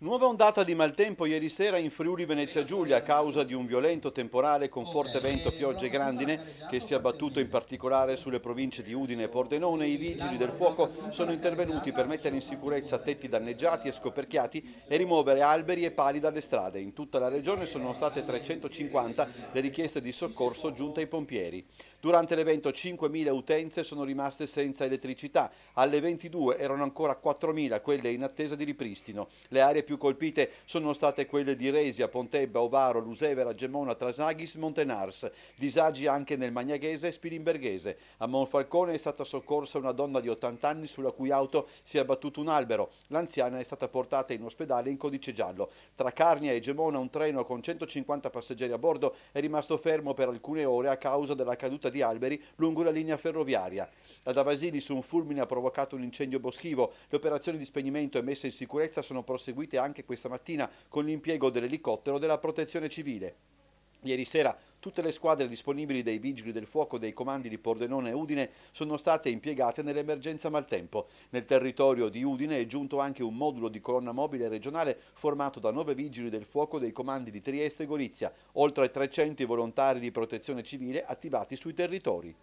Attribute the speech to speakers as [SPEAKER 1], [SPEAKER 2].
[SPEAKER 1] Nuova ondata di maltempo ieri sera in Friuli Venezia Giulia a causa di un violento temporale con forte vento, piogge e grandine che si è abbattuto in particolare sulle province di Udine e Pordenone. I vigili del fuoco sono intervenuti per mettere in sicurezza tetti danneggiati e scoperchiati e rimuovere alberi e pali dalle strade. In tutta la regione sono state 350 le richieste di soccorso giunte ai pompieri. Durante l'evento 5.000 utenze sono rimaste senza elettricità. Alle 22 erano ancora 4.000 quelle in attesa di ripristino. Le aree più colpite sono state quelle di Resia, Pontebba, Ovaro, Lusevera, Gemona, Trasagis, Montenars. Disagi anche nel Magnaghese e Spilimberghese. A Monfalcone è stata soccorsa una donna di 80 anni sulla cui auto si è abbattuto un albero. L'anziana è stata portata in ospedale in codice giallo. Tra Carnia e Gemona un treno con 150 passeggeri a bordo è rimasto fermo per alcune ore a causa della caduta caduta di alberi lungo la linea ferroviaria. Ad su un fulmine ha provocato un incendio boschivo. Le operazioni di spegnimento e messa in sicurezza sono proseguite anche questa mattina con l'impiego dell'elicottero della protezione civile. Ieri sera Tutte le squadre disponibili dei vigili del fuoco dei comandi di Pordenone e Udine sono state impiegate nell'emergenza maltempo. Nel territorio di Udine è giunto anche un modulo di colonna mobile regionale formato da nove vigili del fuoco dei comandi di Trieste e Gorizia, oltre 300 volontari di protezione civile attivati sui territori.